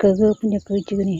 ka zo kun da ne